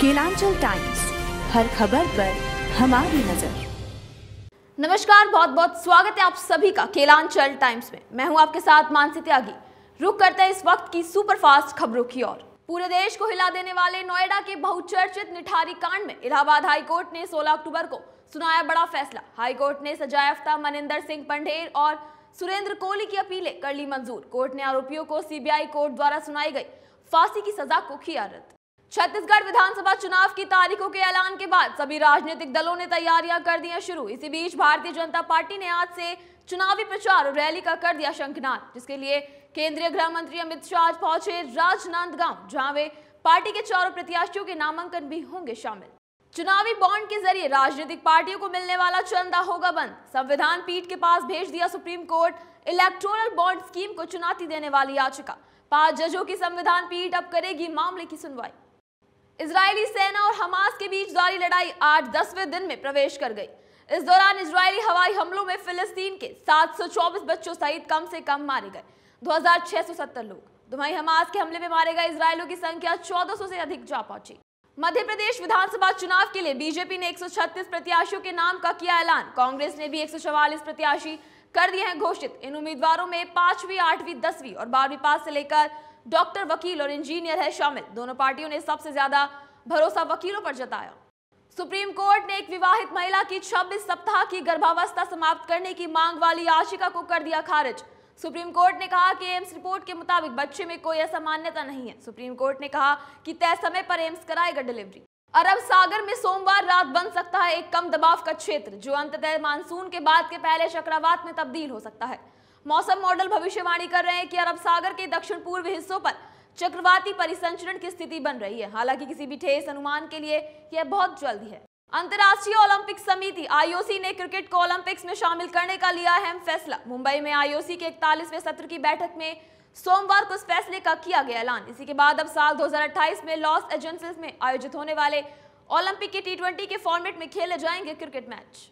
Kelanchal times हर खबर पर हमारी नजर नमस्कार बहुत बहुत स्वागत है आप सभी का केलांचल टाइम्स में मैं हूं आपके साथ मानसी त्यागी रुक करते हैं इस वक्त की सुपरफास्ट खबरों की ओर पूरे देश को हिला देने वाले नोएडा के बहुचर्चित निठारी कांड में इलाहाबाद हाईकोर्ट ने 16 अक्टूबर को सुनाया बड़ा फैसला हाईकोर्ट ने सजायाफ्ता मनिंदर सिंह पंडेर और सुरेंद्र कोहली की अपीलें कर ली मंजूर कोर्ट ने आरोपियों को सीबीआई कोर्ट द्वारा सुनाई गई फांसी की सजा को किया रद्द छत्तीसगढ़ विधानसभा चुनाव की तारीखों के ऐलान के बाद सभी राजनीतिक दलों ने तैयारियां कर दी शुरू इसी बीच भारतीय जनता पार्टी ने आज से चुनावी प्रचार और रैली का कर दिया शंखनाद जिसके लिए केंद्रीय गृह मंत्री अमित शाह आज पहुंचे राजनांदगांव जहां वे पार्टी के चारों प्रत्याशियों के नामांकन भी होंगे शामिल चुनावी बॉन्ड के जरिए राजनीतिक पार्टियों को मिलने वाला चंदा होगा बंद संविधान पीठ के पास भेज दिया Supreme Court electoral bond scheme को चुनौती देने वाली याचिका पांच जजों की संविधान पीठ अब करेगी मामले की सुनवाई इजरायली सेना और हमास के बीच जारी लड़ाई आज दसवें दिन में प्रवेश कर गई इस दौरान इजरायली हवाई हमलों में फिलिस्तीन के 724 बच्चों सहित कम से कम मारे गए 2670 लोग दुमाई हमास के हमले में मारे गए इसराइलों की संख्या 1400 से अधिक जा पहुंची मध्य प्रदेश विधानसभा चुनाव के लिए बीजेपी ने 136 प्रत्याशियों के नाम का किया ऐलान कांग्रेस ने भी एक प्रत्याशी कर दिए हैं घोषित इन उम्मीदवारों में पांचवी आठवीं दसवीं और बारहवीं पास से लेकर डॉक्टर वकील और इंजीनियर है शामिल दोनों पार्टियों ने सबसे ज्यादा भरोसा वकीलों पर जताया सुप्रीम कोर्ट ने एक विवाहित महिला की छब्बीस सप्ताह की गर्भावस्था समाप्त करने की मांग वाली याचिका को कर दिया खारिज सुप्रीम कोर्ट ने कहा कि एम्स रिपोर्ट के मुताबिक बच्चे में कोई मान्यता नहीं है सुप्रीम कोर्ट ने कहा कि तय समय पर एम्स कराएगा डिलीवरी अरब सागर में सोमवार रात बन सकता है एक कम दबाव का क्षेत्र जो अंततः मानसून के बाद के पहले चक्रवात में तब्दील हो सकता है मौसम मॉडल भविष्यवाणी कर रहे हैं कि अरब सागर के दक्षिण पूर्व हिस्सों पर चक्रवाती परिसंचरण की स्थिति बन रही है हालांकि किसी भी ठेस अनुमान के लिए यह बहुत जल्दी है अंतर्राष्ट्रीय ओलंपिक समिति आईओसी ने क्रिकेट को ओलंपिक्स में शामिल करने का लिया अहम फैसला मुंबई में आईओसी के इकतालीसवें सत्र की बैठक में सोमवार को इस फैसले का किया गया ऐलान इसी के बाद अब साल 2028 में लॉस एजेंसिस में आयोजित होने वाले ओलंपिक के टी के फॉर्मेट में खेले जाएंगे क्रिकेट मैच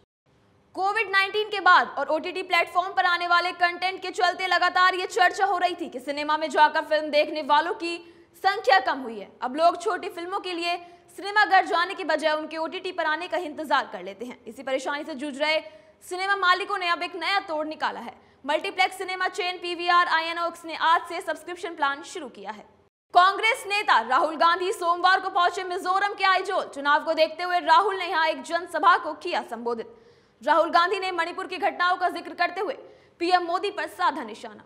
कोविड 19 के बाद और ओटीटी प्लेटफॉर्म पर आने वाले कंटेंट के चलते लगातार ये चर्चा हो रही थी कि सिनेमा में जाकर फिल्म देखने वालों की संख्या कम हुई है अब लोग छोटी फिल्मों के लिए सिनेमाघर जाने के बजाय उनके ओटीटी पर आने का इंतजार कर लेते हैं इसी परेशानी से जूझ रहे सिनेमा मालिकों ने अब एक नया तोड़ निकाला है multiplex cinema chain PVR INOX ने आज से सब्सक्रिप्शन प्लान शुरू किया है कांग्रेस नेता राहुल गांधी सोमवार को पहुंचे मिजोरम के आयोजो चुनाव को देखते हुए राहुल ने यहां एक जनसभा को किया संबोधित राहुल गांधी ने मणिपुर की घटनाओं का जिक्र करते हुए पीएम मोदी पर साधा निशाना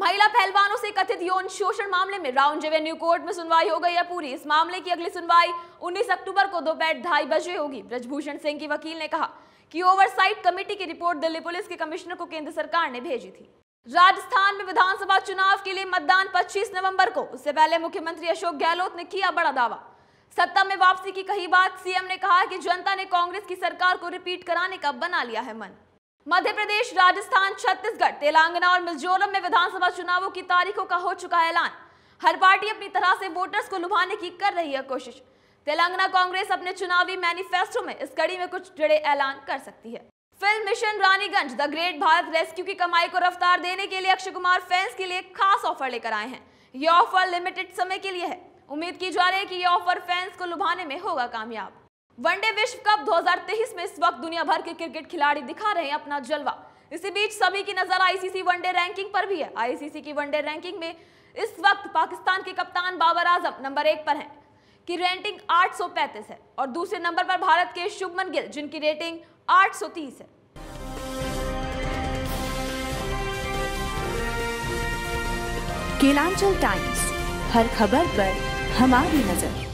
महिला पहलवानों से कथित यौन शोषण मामले में राउंड रेवेन्यू कोर्ट में सुनवाई हो गई है पूरी इस मामले की अगली सुनवाई 19 अक्टूबर को दोपहर ढाई बजे होगी ब्रजभूषण सिंह की वकील ने कहा कि ओवरसाइट कमेटी की रिपोर्ट दिल्ली पुलिस के कमिश्नर को केंद्र सरकार ने भेजी थी राजस्थान में विधानसभा चुनाव के लिए मतदान 25 नवंबर को उससे पहले मुख्यमंत्री अशोक गहलोत ने किया बड़ा दावा सत्ता में वापसी की कही बात सीएम ने कहा कि जनता ने कांग्रेस की सरकार को रिपीट कराने का बना लिया है मन मध्य प्रदेश राजस्थान छत्तीसगढ़ तेलंगाना और मिजोरम में विधानसभा चुनावों की तारीखों का हो चुका है ऐलान हर पार्टी अपनी तरह से वोटर्स को लुभाने की कर रही है कोशिश तेलंगाना कांग्रेस अपने चुनावी मैनिफेस्टो में इस कड़ी में कुछ जुड़े ऐलान कर सकती है film mission Raniganj the great Bharat rescue की कमाई को रफ्तार देने के लिए अक्षय कुमार फैंस के लिए खास ऑफर लेकर आए हैं ये ऑफर लिमिटेड समय के लिए है उम्मीद की जा रही है कि ये ऑफर फैंस को लुभाने में होगा कामयाब वनडे विश्व कप 2023 में इस वक्त दुनिया भर के क्रिकेट खिलाड़ी दिखा रहे हैं अपना जलवा इसी बीच सभी की नजर आईसीसी वनडे रैंकिंग पर भी है आईसीसी की वनडे रैंकिंग में इस वक्त पाकिस्तान के कप्तान बाबर आजम नंबर एक पर हैं की रेटिंग 835 है और दूसरे नंबर पर भारत के शुभमन गिल जिनकी रेटिंग आठ है केलांचल टाइम्स हर खबर पर हमारी नजर